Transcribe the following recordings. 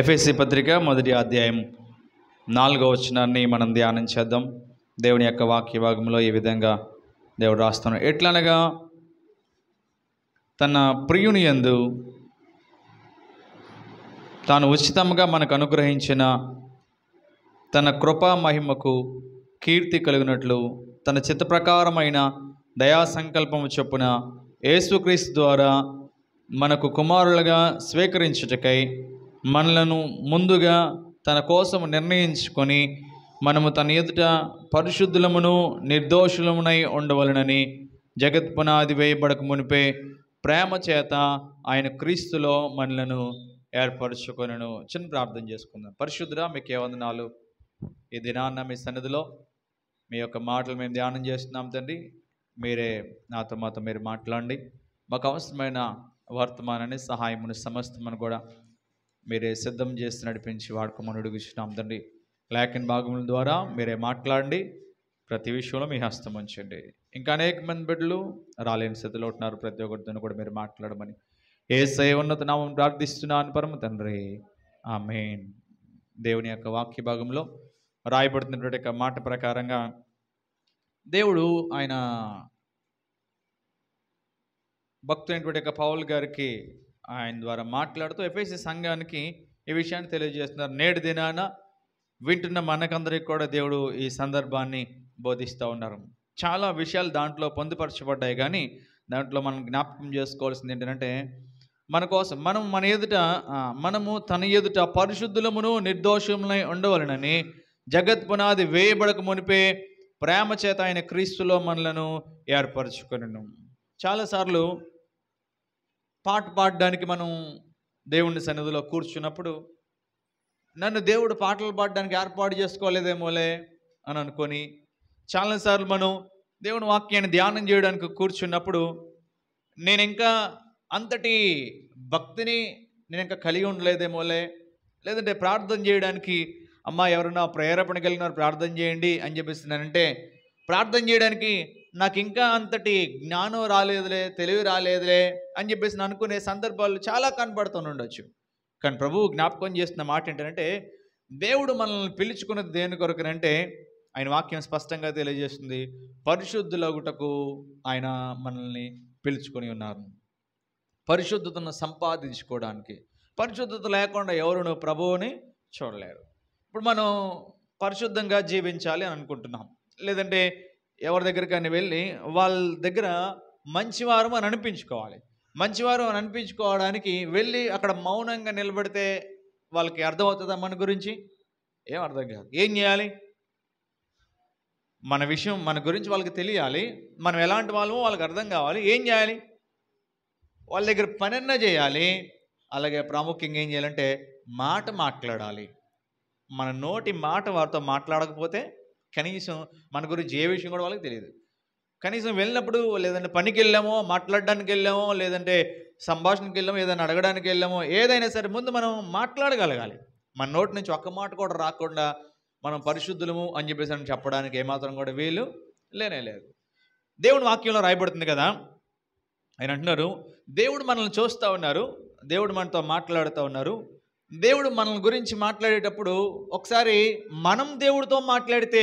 FSC పత్రిక మొదటి అధ్యాయం నాలుగో వచనాన్ని మనం ధ్యానం చేద్దాం దేవుని యొక్క వాక్య భాగంలో ఈ విధంగా దేవుడు రాస్తున్నాడు ఎట్లనగా తన ప్రియుని ఎందు తాను ఉచితంగా మనకు అనుగ్రహించిన తన కృపా మహిమకు కీర్తి కలిగినట్లు తన చిత్త ప్రకారమైన దయా సంకల్పము చొప్పున యేసుక్రీస్తు ద్వారా మనకు కుమారులుగా స్వీకరించుటకై మనలను ముందుగా తన కోసం నిర్ణయించుకొని మనము తన ఎదుట పరిశుద్ధులమును నిర్దోషులమునై ఉండవలనని జగత్ పునాది వేయబడక మునిపే ప్రేమ చేత ఆయన క్రీస్తులో మనలను ఏర్పరచుకొనను చిన్న ప్రార్థన చేసుకుందాం పరిశుద్ధురా మీకు ఏ వందనాలు ఈ దినాన్న మీ సన్నిధిలో మీ యొక్క మాటలు మేము ధ్యానం చేస్తున్నాం తండ్రి మీరే నాతో మాతో మీరు మాట్లాడండి మాకు అవసరమైన వర్తమానాన్ని సహాయమును సమస్తమని కూడా మీరే సిద్ధం చేసి నడిపించి వాడుకోమని అడుగుతున్నాం తండ్రి లేఖన్ భాగముల ద్వారా మీరే మాట్లాడండి ప్రతి విషయంలో మీ హస్తం ఉంచండి ఇంకా అనేక మంది బిడ్డలు రాలేని స్థితిలో ఉంటున్నారు ప్రతి ఒక్కరితో కూడా మీరు మాట్లాడమని ఏ సై ఉన్నత నామం ప్రార్థిస్తున్నాను పరమ తండ్రి ఆ మెయిన్ దేవుని యొక్క వాక్య భాగంలో రాయబడుతున్నటువంటి యొక్క మాట ప్రకారంగా దేవుడు ఆయన భక్తులైనటువంటి యొక్క పౌల్ గారికి ఆయన ద్వారా మాట్లాడుతూ ఎఫ్ఐసి సంఘానికి ఈ విషయాన్ని తెలియజేస్తున్నారు నేటి దినాన వింటున్న మనకందరికి కూడా దేవుడు ఈ సందర్భాన్ని బోధిస్తూ ఉన్నారు చాలా విషయాలు దాంట్లో పొందుపరచబడ్డాయి కానీ దాంట్లో మనం జ్ఞాపకం చేసుకోవాల్సింది ఏంటంటే మన కోసం మనం మన ఎదుట మనము తన ఎదుట పరిశుద్ధులమును నిర్దోషములై ఉండవలనని జగత్ పునాది వేయబడక మునిపే ప్రేమ చేత ఆయన క్రీస్తులో మనలను ఏర్పరచుకున్నాను చాలాసార్లు పాట పాడడానికి మనం దేవుని సన్నిధిలో కూర్చున్నప్పుడు నన్ను దేవుడు పాటలు పాడడానికి ఏర్పాటు చేసుకోలేదేమోలే అని అనుకొని చాలాసార్లు మనం దేవుని వాక్యాన్ని ధ్యానం చేయడానికి కూర్చున్నప్పుడు నేను ఇంకా అంతటి భక్తిని నేను ఇంకా కలిగి ఉండలేదేమోలే లేదంటే ప్రార్థన చేయడానికి అమ్మ ఎవరన్నా ప్రేరేపణ కలిగిన ప్రార్థన చేయండి అని చెప్పేసి నేనంటే ప్రార్థన చేయడానికి నాకు ఇంకా అంతటి జ్ఞానం రాలేదులే తెలివి రాలేదులే అని చెప్పేసి నేను అనుకునే సందర్భాలు చాలా కనపడుతుండొచ్చు కానీ ప్రభువు జ్ఞాపకం చేస్తున్న మాట ఏంటంటే దేవుడు మనల్ని పిలుచుకున్నది దేని కొరకునంటే ఆయన వాక్యం స్పష్టంగా తెలియజేస్తుంది పరిశుద్ధులగుటకు ఆయన మనల్ని పిలుచుకొని ఉన్నారు పరిశుద్ధతను సంపాదించుకోవడానికి పరిశుద్ధత లేకుండా ఎవరును ప్రభువుని చూడలేరు ఇప్పుడు మనం పరిశుద్ధంగా జీవించాలి అని అనుకుంటున్నాం లేదంటే ఎవరి దగ్గరికైనా వెళ్ళి వాళ్ళ దగ్గర మంచివారు అని అనిపించుకోవాలి మంచివారు అని అనిపించుకోవడానికి వెళ్ళి అక్కడ మౌనంగా నిలబడితే వాళ్ళకి అర్థమవుతుందా మన గురించి ఏం అర్థం కాదు ఏం చేయాలి మన విషయం మన గురించి వాళ్ళకి తెలియాలి మనం ఎలాంటి వాళ్ళమో వాళ్ళకి అర్థం కావాలి ఏం చేయాలి వాళ్ళ దగ్గర పనన్నా చేయాలి అలాగే ప్రాముఖ్యంగా ఏం చేయాలంటే మాట మాట్లాడాలి మన నోటి మాట వారితో మాట్లాడకపోతే కనీసం మన గురించి ఏ విషయం కూడా వాళ్ళకి తెలియదు కనీసం వెళ్ళినప్పుడు లేదంటే పనికి వెళ్ళామో మాట్లాడడానికి వెళ్ళామో లేదంటే సంభాషణకి వెళ్ళాము ఏదైనా అడగడానికి వెళ్ళామో ఏదైనా సరే ముందు మనం మాట్లాడగలగాలి మన నోటి నుంచి ఒక్క మాట కూడా రాకుండా మనం పరిశుద్ధులము అని చెప్పేసి అని చెప్పడానికి ఏమాత్రం కూడా వీలు లేనే లేదు దేవుడు వాక్యంలో రాయబడుతుంది కదా ఆయన అంటున్నారు దేవుడు మనల్ని చూస్తూ ఉన్నారు దేవుడు మనతో మాట్లాడుతూ ఉన్నారు దేవుడు మన గురించి మాట్లాడేటప్పుడు ఒకసారి మనం దేవుడితో మాట్లాడితే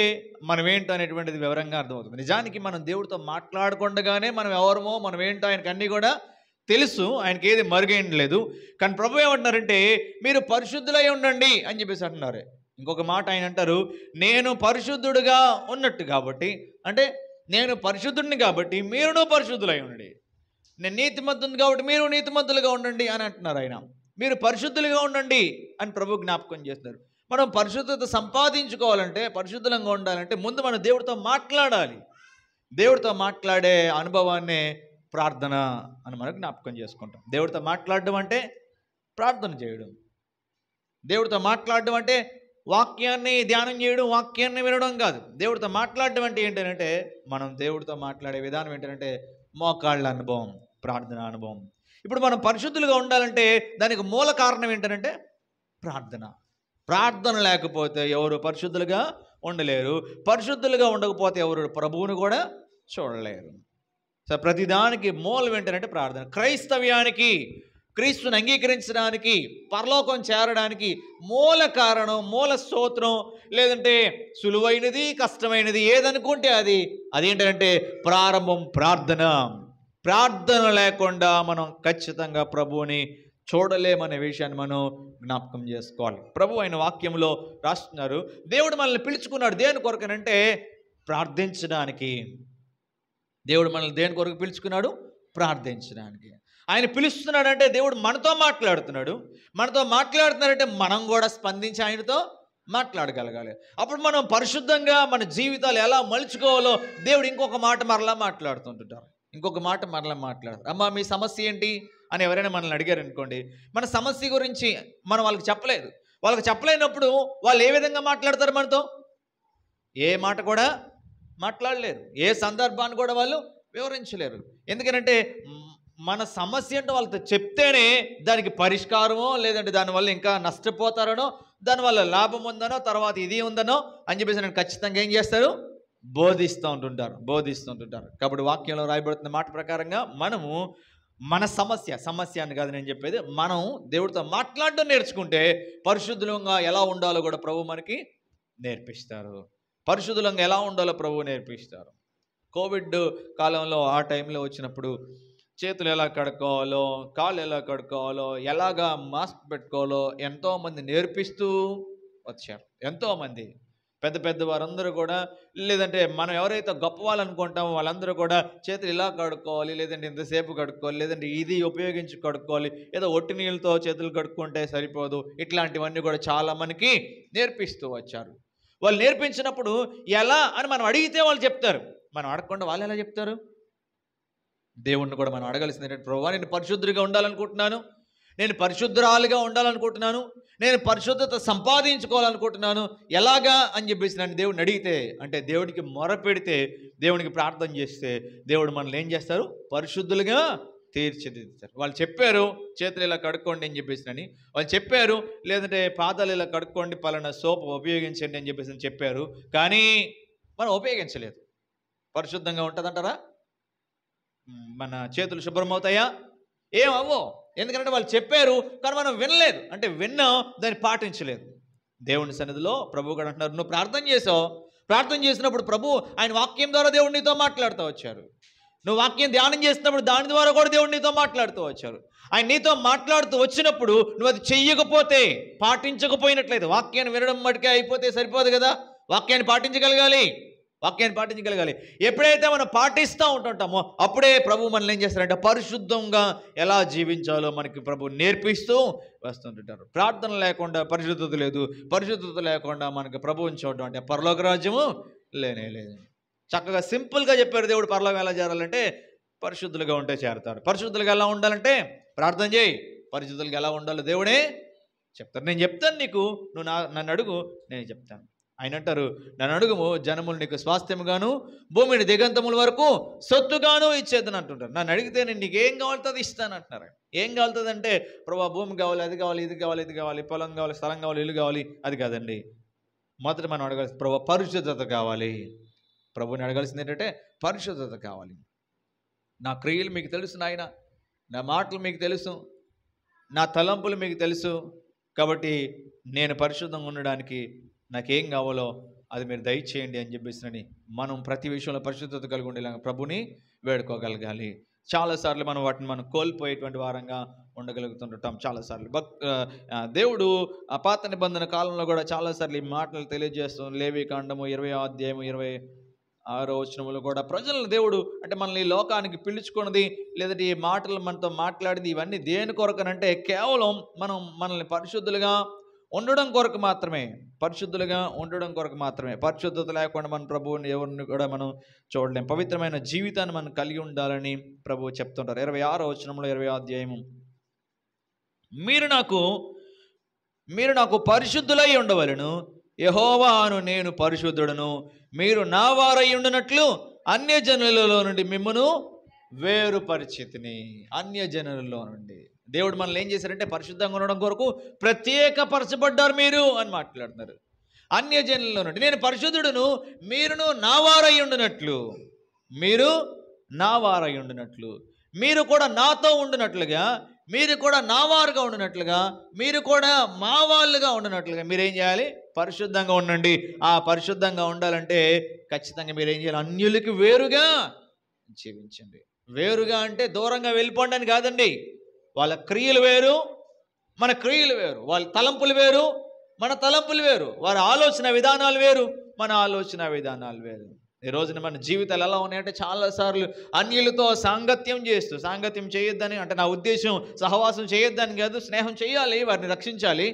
మనం ఏంటో అనేటువంటిది వివరంగా అర్థమవుతుంది నిజానికి మనం దేవుడితో మాట్లాడకుండగానే మనం ఎవరమో మనం ఏంటో ఆయనకు అన్నీ కూడా తెలుసు ఆయనకి ఏది మరుగేం లేదు కానీ ప్రభు ఏమంటున్నారంటే మీరు పరిశుద్ధులై ఉండండి అని చెప్పేసి అంటున్నారు ఇంకొక మాట ఆయన అంటారు నేను పరిశుద్ధుడుగా ఉన్నట్టు కాబట్టి అంటే నేను పరిశుద్ధుడిని కాబట్టి మీరును పరిశుద్ధులై ఉండండి నేను నీతిమంతుని కాబట్టి మీరు నీతిమంతులుగా ఉండండి అని అంటున్నారు ఆయన మీరు పరిశుద్ధులుగా ఉండండి అని ప్రభు జ్ఞాపకం చేస్తున్నారు మనం పరిశుద్ధత సంపాదించుకోవాలంటే పరిశుద్ధంగా ఉండాలంటే ముందు మనం దేవుడితో మాట్లాడాలి దేవుడితో మాట్లాడే అనుభవాన్నే ప్రార్థన అని మనం జ్ఞాపకం చేసుకుంటాం దేవుడితో మాట్లాడడం అంటే ప్రార్థన చేయడం దేవుడితో మాట్లాడడం అంటే వాక్యాన్ని ధ్యానం చేయడం వాక్యాన్ని వినడం కాదు దేవుడితో మాట్లాడడం అంటే ఏంటంటే మనం దేవుడితో మాట్లాడే విధానం ఏంటంటే మోకాళ్ళ అనుభవం ప్రార్థన అనుభవం ఇప్పుడు మనం పరిశుద్ధులుగా ఉండాలంటే దానికి మూల కారణం ఏంటంటే ప్రార్థన ప్రార్థన లేకపోతే ఎవరు పరిశుద్ధులుగా ఉండలేరు పరిశుద్ధులుగా ఉండకపోతే ఎవరు ప్రభువును కూడా చూడలేరు సో ప్రతిదానికి మూలం ఏంటంటే ప్రార్థన క్రైస్తవ్యానికి క్రీస్తుని అంగీకరించడానికి పరలోకం చేరడానికి మూల కారణం మూల స్తోత్రం లేదంటే సులువైనది కష్టమైనది ఏదనుకుంటే అది అదేంటంటే ప్రారంభం ప్రార్థన ప్రార్థన లేకుండా మనం ఖచ్చితంగా ప్రభువుని చూడలేమనే విషయాన్ని మనం జ్ఞాపకం చేసుకోవాలి ప్రభు ఆయన వాక్యంలో రాస్తున్నారు దేవుడు మనల్ని పిలుచుకున్నాడు దేని కొరకనంటే ప్రార్థించడానికి దేవుడు మనల్ని దేని కొరకు పిలుచుకున్నాడు ప్రార్థించడానికి ఆయన పిలుస్తున్నాడంటే దేవుడు మనతో మాట్లాడుతున్నాడు మనతో మాట్లాడుతున్నాడంటే మనం కూడా స్పందించి ఆయనతో మాట్లాడగలగాలి అప్పుడు మనం పరిశుద్ధంగా మన జీవితాలు ఎలా మలుచుకోవాలో దేవుడు ఇంకొక మాట మరలా మాట్లాడుతుంటుంటారు ఇంకొక మాట మనల్ని మాట్లాడు అమ్మ మీ సమస్య ఏంటి అని ఎవరైనా మనల్ని అడిగారు అనుకోండి మన సమస్య గురించి మనం వాళ్ళకి చెప్పలేదు వాళ్ళకి చెప్పలేనప్పుడు వాళ్ళు ఏ విధంగా మాట్లాడతారు మనతో ఏ మాట కూడా మాట్లాడలేరు ఏ సందర్భాన్ని కూడా వాళ్ళు వివరించలేరు ఎందుకంటే మన సమస్య అంటే వాళ్ళతో చెప్తేనే దానికి పరిష్కారమో లేదంటే దానివల్ల ఇంకా నష్టపోతారనో దానివల్ల లాభం ఉందనో తర్వాత ఇది ఉందనో అని చెప్పేసి నేను ఖచ్చితంగా ఏం చేస్తారు బోధిస్తూ ఉంటుంటారు బోధిస్తూ ఉంటుంటారు కాబట్టి వాక్యంలో రాయబడుతున్న మాట ప్రకారంగా మనము మన సమస్య సమస్య అని కాదు నేను చెప్పేది మనం దేవుడితో మాట్లాడడం నేర్చుకుంటే పరిశుద్ధంగా ఎలా ఉండాలో కూడా ప్రభు మనకి నేర్పిస్తారు పరిశుద్ధంగా ఎలా ఉండాలో ప్రభు నేర్పిస్తారు కోవిడ్ కాలంలో ఆ టైంలో వచ్చినప్పుడు చేతులు ఎలా కడుక్కోవాలో కాళ్ళు ఎలా కడుక్కోవాలో ఎలాగా మాస్క్ పెట్టుకోవాలో ఎంతోమంది నేర్పిస్తూ వచ్చారు ఎంతోమంది పెద్ద పెద్ద వారందరూ కూడా లేదంటే మనం ఎవరైతే గొప్ప వాళ్ళనుకుంటామో వాళ్ళందరూ కూడా చేతులు ఇలా కడుక్కోవాలి లేదంటే ఇంతసేపు కడుక్కోవాలి లేదంటే ఇది ఉపయోగించి కడుక్కోవాలి ఏదో ఒట్టి నీళ్ళతో చేతులు కడుక్కుంటే సరిపోదు ఇట్లాంటివన్నీ కూడా చాలా మనకి నేర్పిస్తూ వచ్చారు వాళ్ళు నేర్పించినప్పుడు ఎలా అని మనం అడిగితే వాళ్ళు చెప్తారు మనం అడగకుండా వాళ్ళు ఎలా చెప్తారు దేవుణ్ణి కూడా మనం అడగాల్సింది ప్రభు నేను పరిశుద్ధిగా ఉండాలనుకుంటున్నాను నేను పరిశుద్ధురాలుగా ఉండాలనుకుంటున్నాను నేను పరిశుద్ధత సంపాదించుకోవాలనుకుంటున్నాను ఎలాగా అని చెప్పేసి నన్ను దేవుడిని అడిగితే అంటే దేవుడికి మొర పెడితే దేవునికి ప్రార్థన చేస్తే దేవుడు మనల్ని ఏం చేస్తారు పరిశుద్ధులుగా తీర్చిదిద్దుతారు వాళ్ళు చెప్పారు చేతులు ఇలా కడుక్కోండి అని చెప్పేసి వాళ్ళు చెప్పారు లేదంటే పాదాలు ఇలా కడుక్కోండి పలానా సోప్ ఉపయోగించండి అని చెప్పేసి చెప్పారు కానీ మనం ఉపయోగించలేదు పరిశుద్ధంగా ఉంటుందంటారా మన చేతులు శుభ్రమవుతాయా ఏం అవ్వవు ఎందుకంటే వాళ్ళు చెప్పారు కానీ మనం వినలేదు అంటే విన్నాం దాన్ని పాటించలేదు దేవుని సన్నిధిలో ప్రభు గారు అంటున్నారు నువ్వు ప్రార్థన చేసావు ప్రార్థన చేసినప్పుడు ప్రభు ఆయన వాక్యం ద్వారా దేవుడినితో మాట్లాడుతూ వచ్చారు నువ్వు వాక్యం ధ్యానం చేసినప్పుడు దాని ద్వారా కూడా దేవుడినితో మాట్లాడుతూ వచ్చారు ఆయన నీతో మాట్లాడుతూ వచ్చినప్పుడు నువ్వు అది చెయ్యకపోతే పాటించకపోయినట్లయితే వాక్యాన్ని వినడం మటుకే అయిపోతే సరిపోదు కదా వాక్యాన్ని పాటించగలగాలి వాక్యాన్ని పాటించగలగాలి ఎప్పుడైతే మనం పాటిస్తూ ఉంటుంటామో అప్పుడే ప్రభు మనల్ని ఏం చేస్తారంటే పరిశుద్ధంగా ఎలా జీవించాలో మనకి ప్రభు నేర్పిస్తూ వస్తుంటుంటారు ప్రార్థన లేకుండా పరిశుద్ధత లేదు పరిశుద్ధత లేకుండా మనకి ప్రభువుని చూడడం అంటే పరలోక రాజ్యము లేనే లేదు చక్కగా సింపుల్గా చెప్పారు దేవుడు పరలోకం ఎలా చేరాలంటే పరిశుద్ధులుగా ఉంటే చేరతారు పరిశుద్ధులుగా ఎలా ఉండాలంటే ప్రార్థన చేయి పరిశుద్ధులుగా ఎలా ఉండాలో దేవుడే చెప్తాను నేను చెప్తాను నీకు నువ్వు నా నన్ను అడుగు నేను చెప్తాను ఆయన అంటారు నన్ను అడుగుము జనములు నీకు స్వాస్థ్యముగాను భూమిని దిగంతముల వరకు సొత్తుగాను ఇచ్చేదని అంటుంటారు నన్ను అడిగితే నేను నీకు ఏం అది ఇస్తాను అంటున్నారు ఏం కావాలి అంటే ప్రభా భూమి కావాలి అది కావాలి ఇది కావాలి ఇది కావాలి పొలం కావాలి స్థలం కావాలి ఇల్లు కావాలి అది కాదండి మొదట మనం అడగాల్సి ప్రభా పరిశుద్ధత కావాలి ప్రభుని అడగాల్సింది ఏంటంటే పరిశుద్ధత కావాలి నా క్రియలు మీకు తెలుసు నాయన నా మాటలు మీకు తెలుసు నా తలంపులు మీకు తెలుసు కాబట్టి నేను పరిశుద్ధంగా ఉండడానికి నాకేం కావాలో అది మీరు దయచేయండి అని చెప్పేసినని మనం ప్రతి విషయంలో పరిశుద్ధత కలిగి ఉండేలాగా ప్రభుని వేడుకోగలగాలి చాలాసార్లు మనం వాటిని మనం కోల్పోయేటువంటి వారంగా ఉండగలుగుతుంటాం చాలాసార్లు భక్ దేవుడు ఆ పాత నిబంధన కాలంలో కూడా చాలాసార్లు ఈ మాటలు తెలియజేస్తాం లేవి కాండము ఇరవై అధ్యాయము ఇరవై ఆరో వచనములు కూడా ప్రజలను దేవుడు అంటే మనల్ని లోకానికి పిలుచుకున్నది లేదంటే ఈ మాటలు మనతో మాట్లాడింది ఇవన్నీ దేని కొరకనంటే కేవలం మనం మనల్ని పరిశుద్ధులుగా ఉండడం కొరకు మాత్రమే పరిశుద్ధులుగా ఉండడం కొరకు మాత్రమే పరిశుద్ధత లేకుండా మన ప్రభువుని ఎవరిని కూడా మనం చూడలేం పవిత్రమైన జీవితాన్ని మనం కలిగి ఉండాలని ప్రభువు చెప్తుంటారు ఇరవై ఆరో వచనంలో ఇరవై అధ్యాయము మీరు నాకు మీరు నాకు పరిశుద్ధులై ఉండవలను యహోవా నేను పరిశుద్ధుడను మీరు నా వారై ఉండినట్లు అన్యజనులలో నుండి మిమ్మను అన్య అన్యజనులలో నుండి దేవుడు మనల్ని ఏం చేశారంటే పరిశుద్ధంగా ఉండడం కొరకు ప్రత్యేక పరచబడ్డారు మీరు అని మాట్లాడుతున్నారు అన్యజనుల నుండి నేను పరిశుద్ధుడును మీరును నా వారై ఉండినట్లు మీరు నా వారై ఉండినట్లు మీరు కూడా నాతో ఉండినట్లుగా మీరు కూడా నా వారుగా ఉండినట్లుగా మీరు కూడా మా వాళ్ళుగా ఉండినట్లుగా మీరేం చేయాలి పరిశుద్ధంగా ఉండండి ఆ పరిశుద్ధంగా ఉండాలంటే ఖచ్చితంగా మీరు ఏం చేయాలి అన్యులకి వేరుగా జీవించండి వేరుగా అంటే దూరంగా వెళ్ళిపోండి అని కాదండి వాళ్ళ క్రియలు వేరు మన క్రియలు వేరు వాళ్ళ తలంపులు వేరు మన తలంపులు వేరు వారి ఆలోచన విధానాలు వేరు మన ఆలోచన విధానాలు వేరు ఈ రోజున మన జీవితాలు ఎలా ఉన్నాయంటే చాలాసార్లు అన్యులతో సాంగత్యం చేస్తూ సాంగత్యం చేయొద్దని అంటే నా ఉద్దేశం సహవాసం చేయొద్దని కాదు స్నేహం చేయాలి వారిని రక్షించాలి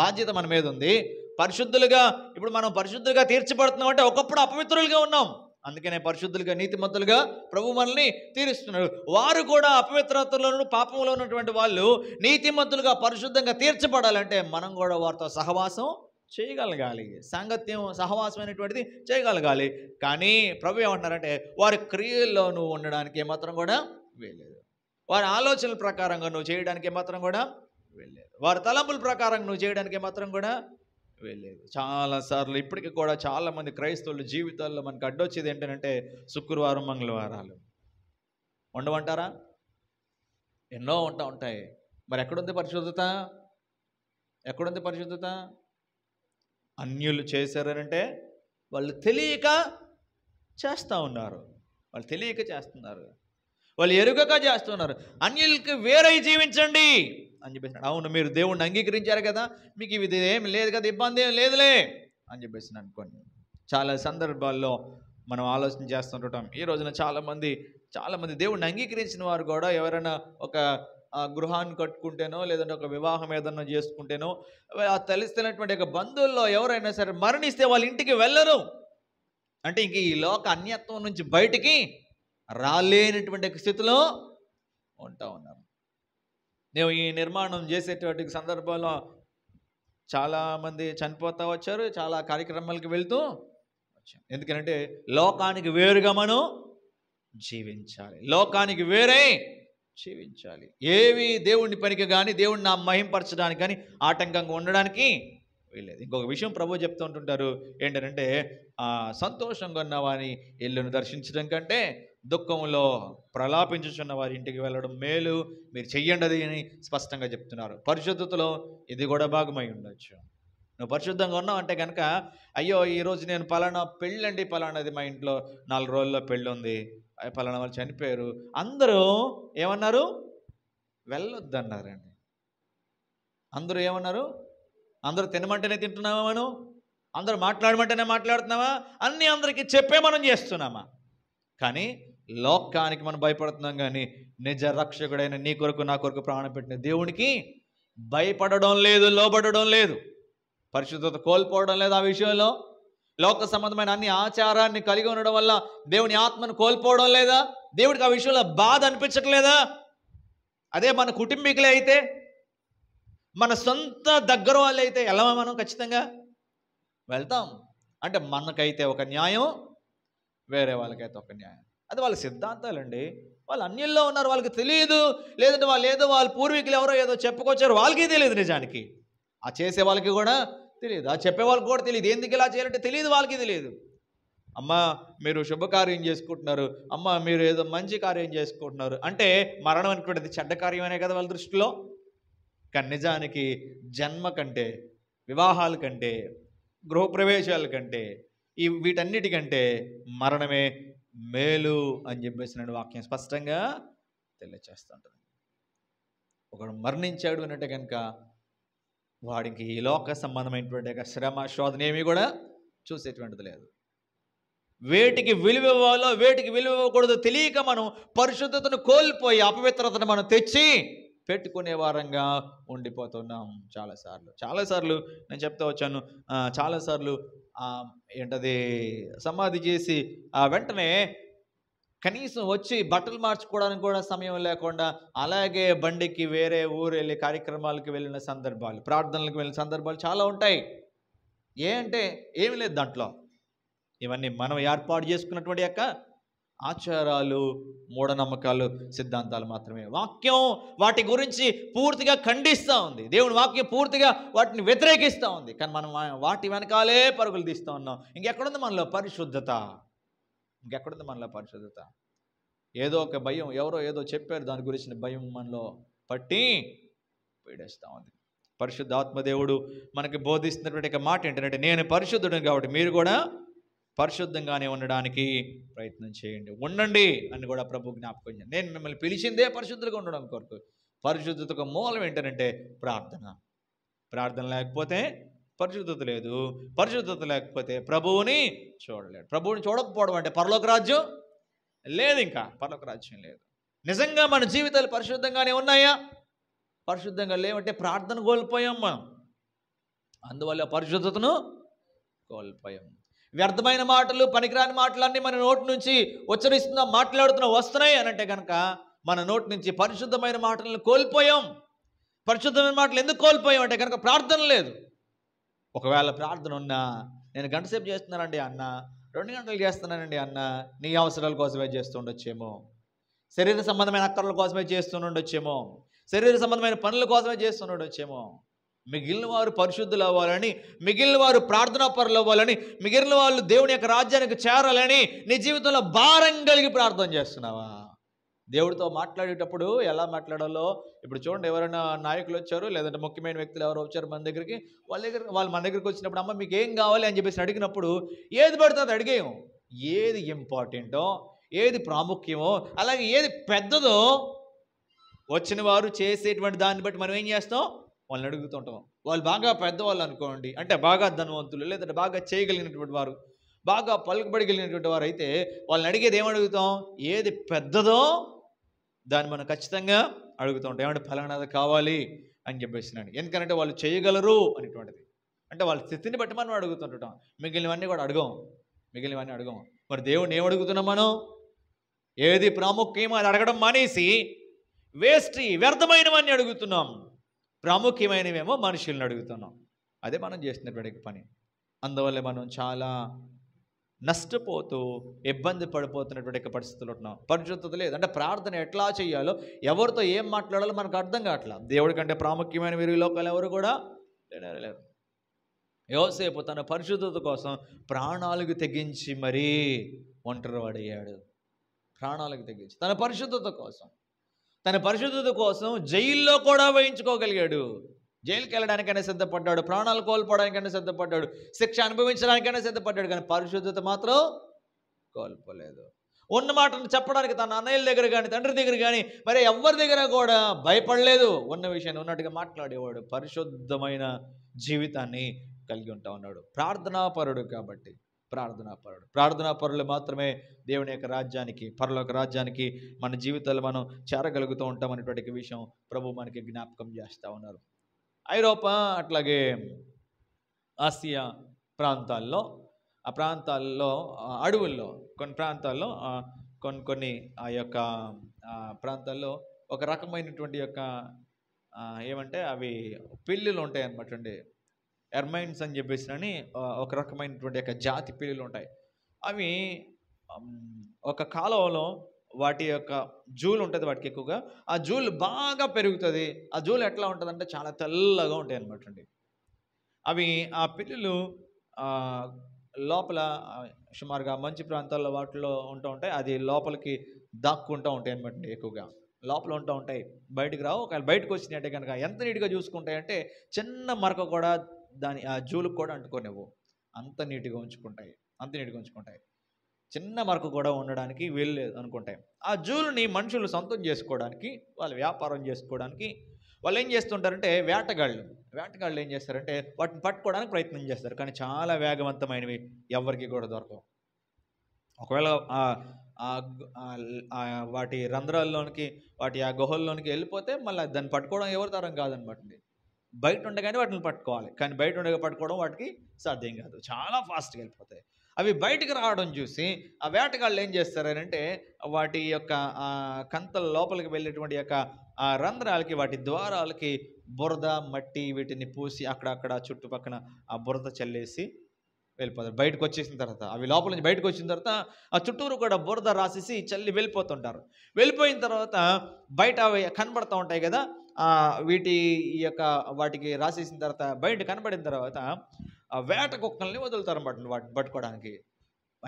బాధ్యత మన మీద ఉంది పరిశుద్ధులుగా ఇప్పుడు మనం పరిశుద్ధులుగా తీర్చిపడుతున్నాం అంటే ఒకప్పుడు అపవిత్రులుగా ఉన్నాం అందుకనే పరిశుద్ధులుగా నీతిమంతులుగా ప్రభు మనల్ని తీరుస్తున్నాడు వారు కూడా అపవిత్రతలను పాపంలో ఉన్నటువంటి వాళ్ళు నీతిమంతులుగా పరిశుద్ధంగా తీర్చబడాలంటే మనం కూడా వారితో సహవాసం చేయగలగాలి సాంగత్యం సహవాసమైనటువంటిది చేయగలగాలి కానీ ప్రభు ఏమంటున్నారంటే వారి క్రియల్లో నువ్వు ఉండడానికి ఏమాత్రం కూడా వెళ్ళలేదు వారి ఆలోచనల ప్రకారంగా నువ్వు చేయడానికి ఏమాత్రం కూడా వెళ్ళలేదు వారి తలంపుల ప్రకారం నువ్వు చేయడానికి మాత్రం కూడా వెళ్ళేది చాలాసార్లు ఇప్పటికి కూడా చాలామంది క్రైస్తవుల జీవితాల్లో మనకు అడ్డొచ్చేది ఏంటంటే శుక్రవారం మంగళవారాలు ఉండమంటారా ఎన్నో ఉంటా ఉంటాయి మరి ఎక్కడుంది పరిశుద్ధత ఎక్కడుంది పరిశుద్ధత అన్యులు చేశారనంటే వాళ్ళు తెలియక చేస్తూ ఉన్నారు వాళ్ళు తెలియక చేస్తున్నారు వాళ్ళు ఎరుగక చేస్తున్నారు అన్యులకి వేరై జీవించండి అని చెప్పేసినాడు అవును మీరు దేవుణ్ణి అంగీకరించారు కదా మీకు ఇది ఏం లేదు కదా ఇబ్బంది ఏం లేదులే అని చెప్పేసి అనుకోండి చాలా సందర్భాల్లో మనం ఆలోచన చేస్తుంటాం ఈ రోజున చాలామంది చాలామంది దేవుణ్ణి అంగీకరించిన వారు కూడా ఎవరైనా ఒక గృహాన్ని కట్టుకుంటేనో లేదంటే ఒక వివాహం ఏదన్నా చేసుకుంటేనో ఆ తెలిసినటువంటి ఒక బంధువుల్లో ఎవరైనా సరే మరణిస్తే వాళ్ళ ఇంటికి వెళ్ళరు అంటే ఇంక ఈ లోక అన్యత్వం నుంచి బయటికి రాలేనటువంటి స్థితిలో ఉంటా ఉన్నారు నేను ఈ నిర్మాణం చేసేటువంటి సందర్భంలో చాలామంది చనిపోతూ వచ్చారు చాలా కార్యక్రమాలకు వెళ్తూ వచ్చాం ఎందుకంటే లోకానికి వేరుగా మనం జీవించాలి లోకానికి వేరే జీవించాలి ఏవి దేవుణ్ణి పనికి కానీ దేవుడిని నా మహింపరచడానికి కానీ ఆటంకంగా ఉండడానికి వీల్లేదు ఇంకొక విషయం ప్రభు చెప్తూ ఉంటుంటారు ఏంటంటే సంతోషంగా ఉన్నవాని ఇల్లును దర్శించడం కంటే దుఃఖంలో ప్రలాపించుచున్న వారి ఇంటికి వెళ్ళడం మేలు మీరు చెయ్యండి అని స్పష్టంగా చెప్తున్నారు పరిశుద్ధతలో ఇది కూడా భాగమై ఉండొచ్చు నువ్వు పరిశుద్ధంగా ఉన్నావు అంటే కనుక అయ్యో ఈరోజు నేను పలానా పెళ్ళండి పలానాది మా ఇంట్లో నాలుగు రోజుల్లో పెళ్ళి ఉంది పలానా వాళ్ళు చనిపోయారు అందరూ ఏమన్నారు వెళ్ళొద్దన్నారండి అందరూ ఏమన్నారు అందరూ తినమంటేనే తింటున్నావా మనం అందరూ మాట్లాడమంటేనే మాట్లాడుతున్నావా అన్నీ అందరికీ చెప్పే మనం చేస్తున్నామా కానీ లోకానికి మనం భయపడుతున్నాం కానీ నిజ రక్షకుడైన నీ కొరకు నా కొరకు ప్రాణం పెట్టిన దేవునికి భయపడడం లేదు లోబడడం లేదు పరిశుద్ధత కోల్పోవడం లేదు ఆ విషయంలో లోక సంబంధమైన అన్ని ఆచారాన్ని కలిగి ఉండడం వల్ల దేవుని ఆత్మను కోల్పోవడం లేదా దేవుడికి ఆ విషయంలో బాధ అనిపించట్లేదా అదే మన కుటుంబీకులే అయితే మన సొంత దగ్గర వాళ్ళు అయితే వెళ్ళమా మనం ఖచ్చితంగా వెళ్తాం అంటే మనకైతే ఒక న్యాయం వేరే వాళ్ళకైతే ఒక న్యాయం అది వాళ్ళ సిద్ధాంతాలండి వాళ్ళు అన్యుల్లో ఉన్నారు వాళ్ళకి తెలియదు లేదంటే వాళ్ళు ఏదో వాళ్ళ పూర్వీకులు ఎవరో ఏదో చెప్పుకొచ్చారు వాళ్ళకి తెలియదు నిజానికి ఆ చేసే వాళ్ళకి కూడా తెలియదు ఆ చెప్పే వాళ్ళకి కూడా తెలియదు ఎందుకు ఇలా చేయాలంటే తెలియదు వాళ్ళకి తెలియదు అమ్మ మీరు శుభకార్యం చేసుకుంటున్నారు అమ్మ మీరు ఏదో మంచి కార్యం చేసుకుంటున్నారు అంటే మరణం అనుకునేది చెడ్డ కార్యమనే కదా వాళ్ళ దృష్టిలో కానీ నిజానికి జన్మ కంటే వివాహాల కంటే గృహప్రవేశాల కంటే ఈ వీటన్నిటికంటే మరణమే మేలు అని చెప్పేసి నేను వాక్యం స్పష్టంగా తెలియచేస్తుంటాను ఒకడు మరణించాడు అన్నట్టు కనుక వాడికి ఈ లోక సంబంధమైనటువంటి శ్రమ శోధన ఏమీ కూడా చూసేటువంటిది లేదు వేటికి విలువ ఇవ్వాలో వేటికి విలువ ఇవ్వకూడదు తెలియక మనం పరిశుద్ధతను కోల్పోయి అపవిత్రతను మనం తెచ్చి పెట్టుకునే వారంగా ఉండిపోతున్నాం చాలాసార్లు చాలాసార్లు నేను చెప్తా వచ్చాను చాలాసార్లు ఏంటది సమాధి చేసి వెంటనే కనీసం వచ్చి బట్టలు మార్చుకోవడానికి కూడా సమయం లేకుండా అలాగే బండికి వేరే ఊరు వెళ్ళి కార్యక్రమాలకు వెళ్ళిన సందర్భాలు ప్రార్థనలకు వెళ్ళిన సందర్భాలు చాలా ఉంటాయి ఏ అంటే ఏమి లేదు దాంట్లో ఇవన్నీ మనం ఏర్పాటు చేసుకున్నటువంటి యొక్క ఆచారాలు మూఢనమ్మకాలు సిద్ధాంతాలు మాత్రమే వాక్యం వాటి గురించి పూర్తిగా ఖండిస్తూ ఉంది దేవుని వాక్యం పూర్తిగా వాటిని వ్యతిరేకిస్తూ ఉంది కానీ మనం వాటి వెనకాలే పరుగులు తీస్తూ ఉన్నాం ఇంకెక్కడుంది మనలో పరిశుద్ధత ఇంకెక్కడుంది మనలో పరిశుద్ధత ఏదో ఒక భయం ఎవరో ఏదో చెప్పారు దాని గురించిన భయం మనలో పట్టి పీడేస్తూ ఉంది ఆత్మదేవుడు మనకి బోధిస్తున్నటువంటి మాట ఏంటంటే నేను పరిశుద్ధుడు కాబట్టి మీరు కూడా పరిశుద్ధంగానే ఉండడానికి ప్రయత్నం చేయండి ఉండండి అని కూడా ప్రభు జ్ఞాపకం చేయండి నేను మిమ్మల్ని పిలిచిందే పరిశుద్ధులుగా ఉండడం కొరకు పరిశుద్ధతకు మూలం ఏంటంటే ప్రార్థన ప్రార్థన లేకపోతే పరిశుద్ధత లేదు పరిశుద్ధత లేకపోతే ప్రభువుని చూడలేడు ప్రభువుని చూడకపోవడం అంటే పరలోక రాజ్యం లేదు ఇంకా పరలోక రాజ్యం లేదు నిజంగా మన జీవితాలు పరిశుద్ధంగానే ఉన్నాయా పరిశుద్ధంగా లేవంటే ప్రార్థన కోల్పోయాం మనం అందువల్ల పరిశుద్ధతను కోల్పోయాం వ్యర్థమైన మాటలు పనికిరాని మాటలన్నీ మన నోటి నుంచి ఉచ్చరిస్తున్నాం మాట్లాడుతున్నాం వస్తున్నాయి అని అంటే కనుక మన నోటి నుంచి పరిశుద్ధమైన మాటలను కోల్పోయాం పరిశుద్ధమైన మాటలు ఎందుకు కోల్పోయాం అంటే కనుక ప్రార్థన లేదు ఒకవేళ ప్రార్థన ఉన్నా నేను గంటసేపు చేస్తున్నానండి అన్న రెండు గంటలు చేస్తున్నానండి అన్న నీ అవసరాల కోసమే చేస్తుండొచ్చేమో శరీర సంబంధమైన అక్కర్ల కోసమే చేస్తుండొచ్చేమో శరీర సంబంధమైన పనుల కోసమే చేస్తుండొచ్చేమో మిగిలిన వారు పరిశుద్ధులు అవ్వాలని మిగిలిన వారు ప్రార్థనా పరులు అవ్వాలని మిగిలిన వాళ్ళు దేవుని యొక్క రాజ్యానికి చేరాలని నీ జీవితంలో భారం కలిగి ప్రార్థన చేస్తున్నావా దేవుడితో మాట్లాడేటప్పుడు ఎలా మాట్లాడాలో ఇప్పుడు చూడండి ఎవరైనా నాయకులు వచ్చారు లేదంటే ముఖ్యమైన వ్యక్తులు ఎవరో వచ్చారు మన దగ్గరికి వాళ్ళ దగ్గర వాళ్ళు మన దగ్గరికి వచ్చినప్పుడు అమ్మ మీకు ఏం కావాలి అని చెప్పేసి అడిగినప్పుడు ఏది పడితే అది అడిగేయం ఏది ఇంపార్టెంటో ఏది ప్రాముఖ్యమో అలాగే ఏది పెద్దదో వచ్చిన వారు చేసేటువంటి దాన్ని బట్టి మనం ఏం చేస్తాం వాళ్ళని అడుగుతుంటాం వాళ్ళు బాగా పెద్దవాళ్ళు అనుకోండి అంటే బాగా ధనవంతులు లేదంటే బాగా చేయగలిగినటువంటి వారు బాగా పలుకుబడగలిగినటువంటి వారు అయితే వాళ్ళని అడిగేది ఏమడుగుతాం ఏది పెద్దదో దాన్ని మనం ఖచ్చితంగా అడుగుతూ ఉంటాం ఏమంటే ఫలానాది కావాలి అని చెప్పేసినాడు ఎందుకంటే వాళ్ళు చేయగలరు అనేటువంటిది అంటే వాళ్ళ స్థితిని బట్టి మనం అడుగుతుంటాం మిగిలినవన్నీ కూడా అడగం మిగిలినవన్నీ అడగం మరి దేవుడిని ఏమి అడుగుతున్నాం మనం ఏది ప్రాముఖ్యమో అది అడగడం మానేసి వేస్ట్ వ్యర్థమైనవన్నీ అడుగుతున్నాం ప్రాముఖ్యమైనవేమో మనుషులను అడుగుతున్నాం అదే మనం చేసినటువంటి పని అందువల్ల మనం చాలా నష్టపోతూ ఇబ్బంది పడిపోతున్నటువంటి పరిస్థితులు ఉంటున్నాం పరిశుద్ధత లేదు అంటే ప్రార్థన ఎట్లా చేయాలో ఎవరితో ఏం మాట్లాడాలో మనకు అర్థం కావట్లా దేవుడి కంటే ప్రాముఖ్యమైన వీరి లోకాలు ఎవరు కూడా లేరు యోసేపు తన పరిశుద్ధత కోసం ప్రాణాలకు తెగించి మరీ ఒంటరి వాడయ్యాడు ప్రాణాలకు తెగించి తన పరిశుద్ధత కోసం తన పరిశుద్ధత కోసం జైల్లో కూడా వహించుకోగలిగాడు జైలుకి వెళ్ళడానికైనా సిద్ధపడ్డాడు ప్రాణాలు కోల్పోవడానికైనా సిద్ధపడ్డాడు శిక్ష అనుభవించడానికైనా సిద్ధపడ్డాడు కానీ పరిశుద్ధత మాత్రం కోల్పోలేదు ఉన్న మాటను చెప్పడానికి తన అన్నయ్యల దగ్గర కానీ తండ్రి దగ్గర కానీ మరి ఎవరి దగ్గర కూడా భయపడలేదు ఉన్న విషయాన్ని ఉన్నట్టుగా మాట్లాడేవాడు పరిశుద్ధమైన జీవితాన్ని కలిగి ఉంటా ఉన్నాడు ప్రార్థనాపరుడు కాబట్టి ప్రార్థనాపరుడు ప్రార్థనాపరులు మాత్రమే దేవుని యొక్క రాజ్యానికి పరలోక రాజ్యానికి మన జీవితాలు మనం చేరగలుగుతూ ఉంటాం విషయం ప్రభు మనకి జ్ఞాపకం చేస్తూ ఉన్నారు ఐరోపా అట్లాగే ఆసియా ప్రాంతాల్లో ఆ ప్రాంతాల్లో అడవుల్లో కొన్ని ప్రాంతాల్లో కొన్ని కొన్ని ఆ యొక్క ప్రాంతాల్లో ఒక రకమైనటువంటి యొక్క ఏమంటే అవి పిల్లులు ఉంటాయి అనమాట అండి ఎర్మైన్స్ అని చెప్పేసి అని ఒక రకమైనటువంటి యొక్క జాతి పిల్లులు ఉంటాయి అవి ఒక కాలంలో వాటి యొక్క జూలు ఉంటుంది వాటికి ఎక్కువగా ఆ జూలు బాగా పెరుగుతుంది ఆ జూలు ఎట్లా ఉంటుందంటే చాలా తెల్లగా ఉంటాయి అనమాట అండి అవి ఆ పిల్లులు లోపల సుమారుగా మంచి ప్రాంతాల్లో వాటిలో ఉంటూ ఉంటాయి అది లోపలికి దాక్కుంటూ ఉంటాయి అనమాట ఎక్కువగా లోపల ఉంటూ ఉంటాయి బయటకు రావు ఒకవేళ బయటకు వచ్చినట్టే కనుక ఎంత నీట్గా చూసుకుంటాయంటే చిన్న మరక కూడా దాని ఆ జూలు కూడా అంటుకోనివ్వు అంత నీట్గా ఉంచుకుంటాయి అంత నీట్గా ఉంచుకుంటాయి చిన్న మరకు కూడా ఉండడానికి వీలు అనుకుంటాయి ఆ జూలుని మనుషులు సొంతం చేసుకోవడానికి వాళ్ళు వ్యాపారం చేసుకోవడానికి వాళ్ళు ఏం చేస్తుంటారంటే వేటగాళ్ళు వేటగాళ్ళు ఏం చేస్తారంటే వాటిని పట్టుకోవడానికి ప్రయత్నం చేస్తారు కానీ చాలా వేగవంతమైనవి ఎవరికి కూడా దొరకవు ఒకవేళ వాటి రంధ్రాల్లోనికి వాటి ఆ గుహల్లోనికి వెళ్ళిపోతే మళ్ళీ దాన్ని పట్టుకోవడం ఎవరి తరం కాదనమాట బయట ఉండగానే వాటిని పట్టుకోవాలి కానీ బయట ఉండగా పట్టుకోవడం వాటికి సాధ్యం కాదు చాలా ఫాస్ట్గా వెళ్ళిపోతాయి అవి బయటకు రావడం చూసి ఆ వేటగాళ్ళు ఏం చేస్తారంటే వాటి యొక్క కంతల లోపలికి వెళ్ళేటువంటి యొక్క ఆ రంధ్రాలకి వాటి ద్వారాలకి బురద మట్టి వీటిని పూసి అక్కడక్కడ చుట్టుపక్కన ఆ బురద చల్లేసి వెళ్ళిపోతారు బయటకు వచ్చేసిన తర్వాత అవి లోపల నుంచి బయటకు వచ్చిన తర్వాత ఆ చుట్టూరు కూడా బురద రాసేసి చల్లి వెళ్ళిపోతుంటారు వెళ్ళిపోయిన తర్వాత బయట అవి కనబడుతూ ఉంటాయి కదా వీటి ఈ యొక్క వాటికి రాసేసిన తర్వాత బయట కనబడిన తర్వాత వేట కుక్కల్ని అనమాట వాటిని పట్టుకోవడానికి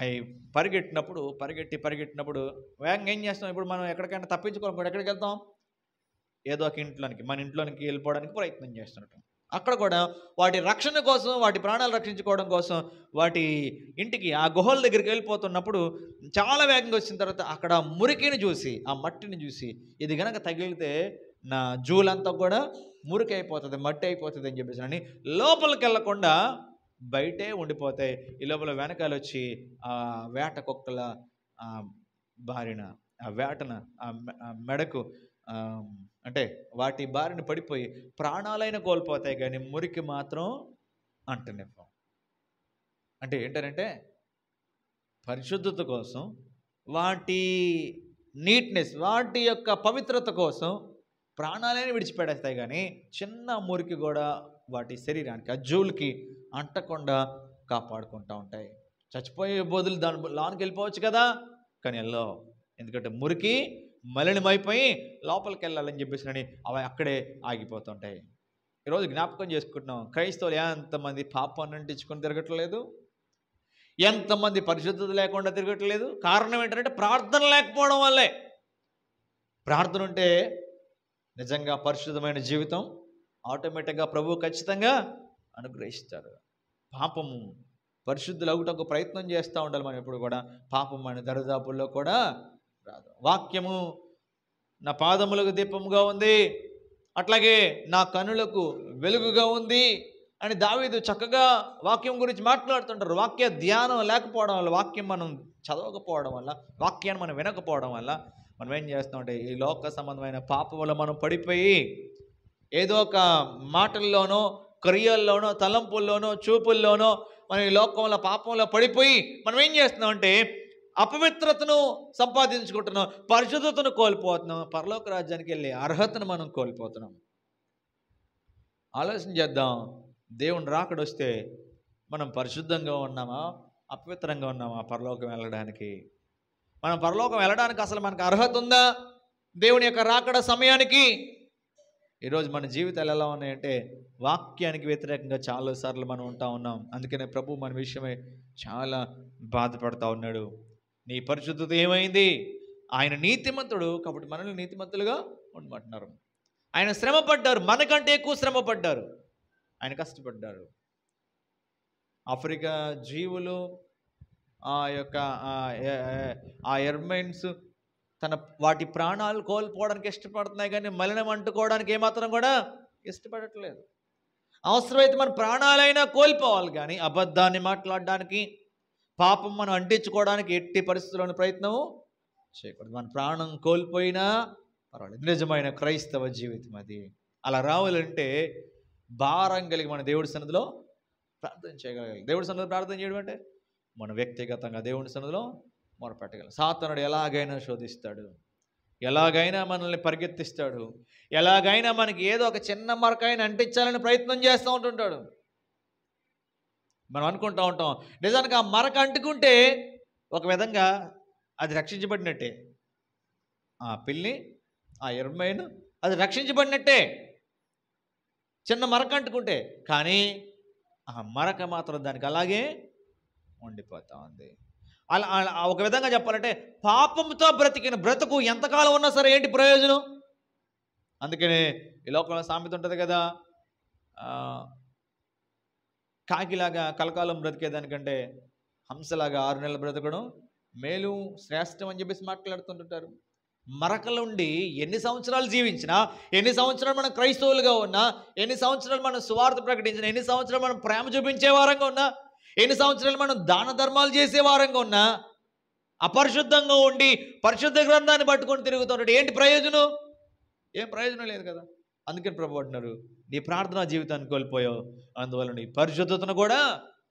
అవి పరిగెట్టినప్పుడు పరిగెట్టి పరిగెట్టినప్పుడు వేగంగా ఏం చేస్తాం ఇప్పుడు మనం ఎక్కడికైనా తప్పించుకోవడం ఎక్కడికి వెళ్తాం ఏదో ఒక ఇంట్లోనికి మన ఇంట్లోనికి వెళ్ళిపోవడానికి ప్రయత్నం చేస్తున్నట్టు అక్కడ కూడా వాటి రక్షణ కోసం వాటి ప్రాణాలు రక్షించుకోవడం కోసం వాటి ఇంటికి ఆ గుహల దగ్గరికి వెళ్ళిపోతున్నప్పుడు చాలా వేగంగా వచ్చిన తర్వాత అక్కడ మురికిని చూసి ఆ మట్టిని చూసి ఇది కనుక తగిలితే నా జూలంతా కూడా మురికి అయిపోతుంది మట్టి అయిపోతుంది అని చెప్పేసి అని లోపలికి వెళ్లకుండా బయటే ఉండిపోతాయి ఈ లోపల వెనకాల వచ్చి ఆ వేట కుక్కల బారిన ఆ వేటన ఆ మెడకు అంటే వాటి బారిన పడిపోయి ప్రాణాలైన కోల్పోతాయి కానీ మురికి మాత్రం అంటనివ్వం అంటే ఏంటంటే పరిశుద్ధత కోసం వాటి నీట్నెస్ వాటి యొక్క పవిత్రత కోసం ప్రాణాలైనా విడిచిపెడేస్తాయి కానీ చిన్న మురికి కూడా వాటి శరీరానికి ఆ అంటకుండా కాపాడుకుంటూ ఉంటాయి చచ్చిపోయే బదులు దాని లోనికి వెళ్ళిపోవచ్చు కదా కానీ ఎల్లో ఎందుకంటే మురికి మలినమైపోయి లోపలికి వెళ్ళాలని చెప్పేసి అవి అక్కడే ఆగిపోతుంటాయి ఈరోజు జ్ఞాపకం చేసుకుంటున్నాం క్రైస్తవులు ఎంతమంది పాపాన్ని అంటించుకొని తిరగట్లేదు ఎంతమంది పరిశుద్ధత లేకుండా తిరగట్లేదు కారణం ఏంటంటే ప్రార్థన లేకపోవడం వల్లే ప్రార్థన ఉంటే నిజంగా పరిశుద్ధమైన జీవితం ఆటోమేటిక్గా ప్రభువు ఖచ్చితంగా అనుగ్రహిస్తాడు పాపము పరిశుద్ధులు ఒక ప్రయత్నం చేస్తూ ఉండాలి మనం ఎప్పుడు కూడా పాపం మన దరిదాపుల్లో కూడా రాదు వాక్యము నా పాదములకు దీపముగా ఉంది అట్లాగే నా కనులకు వెలుగుగా ఉంది అని దావీదు చక్కగా వాక్యం గురించి మాట్లాడుతుంటారు వాక్య ధ్యానం లేకపోవడం వల్ల వాక్యం మనం చదవకపోవడం వల్ల వాక్యాన్ని మనం వినకపోవడం వల్ల మనం ఏం చేస్తామంటే ఈ లోక సంబంధమైన పాపంలో మనం పడిపోయి ఏదో ఒక మాటల్లోనో క్రియల్లోనో తలంపుల్లోనో చూపుల్లోనో మనం ఈ లోకంలో పాపంలో పడిపోయి మనం ఏం చేస్తున్నాం అంటే అపవిత్రతను సంపాదించుకుంటున్నాం పరిశుద్ధతను కోల్పోతున్నాం పరలోక రాజ్యానికి వెళ్ళే అర్హతను మనం కోల్పోతున్నాం ఆలోచన చేద్దాం దేవుని రాకడొస్తే మనం పరిశుద్ధంగా ఉన్నామా అపవిత్రంగా ఉన్నామా పరలోకం వెళ్ళడానికి మనం పరలోకం వెళ్ళడానికి అసలు మనకు అర్హత ఉందా దేవుని యొక్క రాకడ సమయానికి ఈరోజు మన జీవితాలు ఎలా ఉన్నాయంటే వాక్యానికి వ్యతిరేకంగా చాలాసార్లు మనం ఉంటా ఉన్నాం అందుకనే ప్రభు మన విషయమే చాలా బాధపడతా ఉన్నాడు నీ పరిశుద్ధత ఏమైంది ఆయన నీతిమంతుడు కాబట్టి మనల్ని నీతిమంతులుగా ఉండమంటున్నారు ఆయన శ్రమ పడ్డారు మనకంటే ఎక్కువ శ్రమ పడ్డారు ఆయన కష్టపడ్డారు ఆఫ్రికా జీవులు ఆ యొక్క ఆ ఎర్మైన్స్ తన వాటి ప్రాణాలు కోల్పోవడానికి ఇష్టపడుతున్నాయి కానీ మలినం అంటుకోవడానికి ఏమాత్రం కూడా ఇష్టపడట్లేదు అవసరమైతే మన ప్రాణాలైనా కోల్పోవాలి కానీ అబద్ధాన్ని మాట్లాడడానికి పాపం మనం అంటించుకోవడానికి ఎట్టి పరిస్థితుల్లోని ప్రయత్నము చేయకూడదు మన ప్రాణం కోల్పోయినా పర్వాలేదు నిజమైన క్రైస్తవ జీవితం అది అలా రావాలంటే భారం కలిగి మన దేవుడి సన్నిధిలో ప్రార్థన చేయగలగాలి దేవుడి సన్నిధిలో ప్రార్థన చేయడం అంటే మన వ్యక్తిగతంగా దేవుని సన్నిధిలో మొరపెట్టగలం సాతనుడు ఎలాగైనా శోధిస్తాడు ఎలాగైనా మనల్ని పరిగెత్తిస్తాడు ఎలాగైనా మనకి ఏదో ఒక చిన్న మరకైనా అంటించాలని ప్రయత్నం చేస్తూ ఉంటుంటాడు మనం అనుకుంటూ ఉంటాం నిజానికి ఆ మరక అంటుకుంటే ఒక విధంగా అది రక్షించబడినట్టే ఆ పిల్లి ఆ ఎరుమైన అది రక్షించబడినట్టే చిన్న మరక అంటుకుంటే కానీ ఆ మరక మాత్రం దానికి అలాగే ఉండిపోతా ఉంది అలా ఒక విధంగా చెప్పాలంటే పాపంతో బ్రతికిన బ్రతుకు ఎంతకాలం ఉన్నా సరే ఏంటి ప్రయోజనం అందుకనే ఈ లోకంలో సామెత ఉంటుంది కదా కాకిలాగా కలకాలం బ్రతికేదానికంటే హంసలాగా ఆరు నెలలు బ్రతకడం మేలు శ్రేష్టం అని చెప్పేసి మాట్లాడుతుంటుంటారు మరకలుండి ఎన్ని సంవత్సరాలు జీవించినా ఎన్ని సంవత్సరాలు మనం క్రైస్తవులుగా ఉన్నా ఎన్ని సంవత్సరాలు మనం సువార్త ప్రకటించినా ఎన్ని సంవత్సరాలు మనం ప్రేమ చూపించే వారంగా ఉన్నా ఎన్ని సంవత్సరాలు మనం దాన ధర్మాలు చేసే వారంగా ఉన్నా అపరిశుద్ధంగా ఉండి పరిశుద్ధ గ్రంథాన్ని పట్టుకొని తిరుగుతున్నాడు ఏంటి ప్రయోజనం ఏం ప్రయోజనం లేదు కదా అందుకని ప్రభు అంటున్నారు నీ ప్రార్థనా జీవితాన్ని కోల్పోయావు అందువల్ల నీ పరిశుద్ధతను కూడా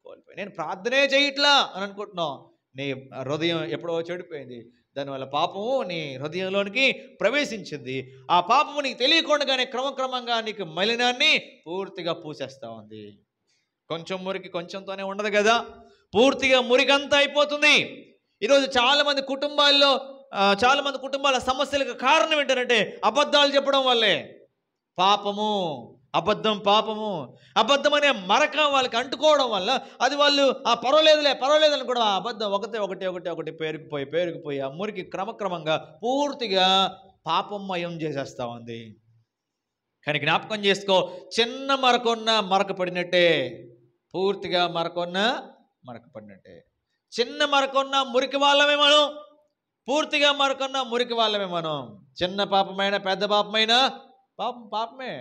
కోల్పోయావు నేను ప్రార్థనే చేయట్లా అని అనుకుంటున్నావు నీ హృదయం ఎప్పుడో చెడిపోయింది దానివల్ల పాపము నీ హృదయంలోనికి ప్రవేశించింది ఆ పాపము నీకు తెలియకుండానే క్రమక్రమంగా నీకు మలినాన్ని పూర్తిగా పూసేస్తూ ఉంది కొంచెం మురికి కొంచెంతోనే ఉండదు కదా పూర్తిగా మురికంతా అయిపోతుంది ఈరోజు చాలామంది కుటుంబాల్లో చాలామంది కుటుంబాల సమస్యలకు కారణం ఏంటంటే అబద్ధాలు చెప్పడం వల్లే పాపము అబద్ధం పాపము అబద్ధం అనే మరక వాళ్ళకి అంటుకోవడం వల్ల అది వాళ్ళు ఆ పర్వాలేదులే పర్వాలేదు అనుకోవడం ఆ అబద్ధం ఒకటే ఒకటి ఒకటి ఒకటి పేరుకుపోయి పేరుకుపోయి ఆ మురికి క్రమక్రమంగా పూర్తిగా పాపమయం చేసేస్తూ ఉంది కానీ జ్ఞాపకం చేసుకో చిన్న మరకున్న మరక పడినట్టే పూర్తిగా మరకొన్న మరకపడినట్టే చిన్న మరకొన్న మురికి వాళ్ళమే మనం పూర్తిగా మరకొన్న మురికి వాళ్ళమే మనం చిన్న పాపమైన పెద్ద పాపమైన పాపం పాపమే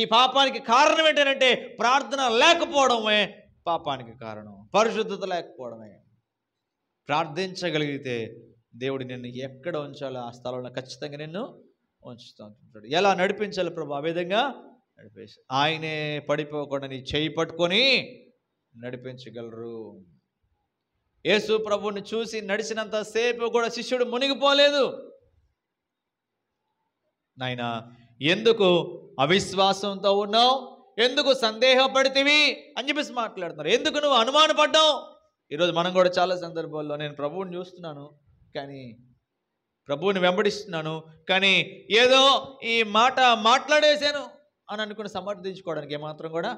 ఈ పాపానికి కారణం ఏంటంటే ప్రార్థన లేకపోవడమే పాపానికి కారణం పరిశుద్ధత లేకపోవడమే ప్రార్థించగలిగితే దేవుడు నిన్ను ఎక్కడ ఉంచాలో ఆ స్థలంలో ఖచ్చితంగా నిన్ను ఉంచుతూ ఎలా నడిపించాలి ప్రభు ఆ విధంగా నడిపేసి ఆయనే పడిపోకుండా నీ చేయి పట్టుకొని నడిపించగలరు యేసు ప్రభుని చూసి నడిచినంత సేపు కూడా శిష్యుడు మునిగిపోలేదు నాయన ఎందుకు అవిశ్వాసంతో ఉన్నావు ఎందుకు సందేహపడితివి అని చెప్పేసి మాట్లాడుతున్నారు ఎందుకు నువ్వు అనుమానపడ్డావు ఈరోజు మనం కూడా చాలా సందర్భాల్లో నేను ప్రభువుని చూస్తున్నాను కానీ ప్రభువుని వెంబడిస్తున్నాను కానీ ఏదో ఈ మాట మాట్లాడేశాను అని అనుకుని సమర్థించుకోవడానికి ఏమాత్రం కూడా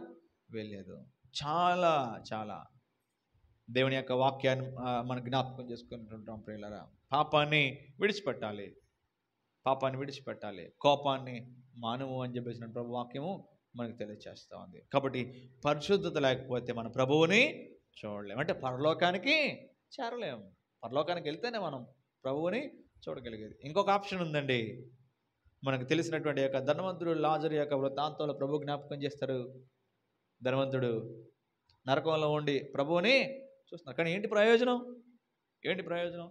వెళ్ళలేదు చాలా చాలా దేవుని యొక్క వాక్యాన్ని మనం జ్ఞాపకం చేసుకుంటుంటాం ప్రియులరా పాపాన్ని విడిచిపెట్టాలి పాపాన్ని విడిచిపెట్టాలి కోపాన్ని మానవు అని చెప్పేసిన ప్రభు వాక్యము మనకు తెలియచేస్తూ ఉంది కాబట్టి పరిశుద్ధత లేకపోతే మన ప్రభువుని చూడలేము అంటే పరలోకానికి చేరలేము పరలోకానికి వెళ్తేనే మనం ప్రభువుని చూడగలిగేది ఇంకొక ఆప్షన్ ఉందండి మనకు తెలిసినటువంటి యొక్క ధనవంతుడు లాజరు యొక్క వృత్తాంతంలో ప్రభు జ్ఞాపకం చేస్తారు ధనవంతుడు నరకంలో ఉండి ప్రభువుని చూస్తున్నారు కానీ ఏంటి ప్రయోజనం ఏంటి ప్రయోజనం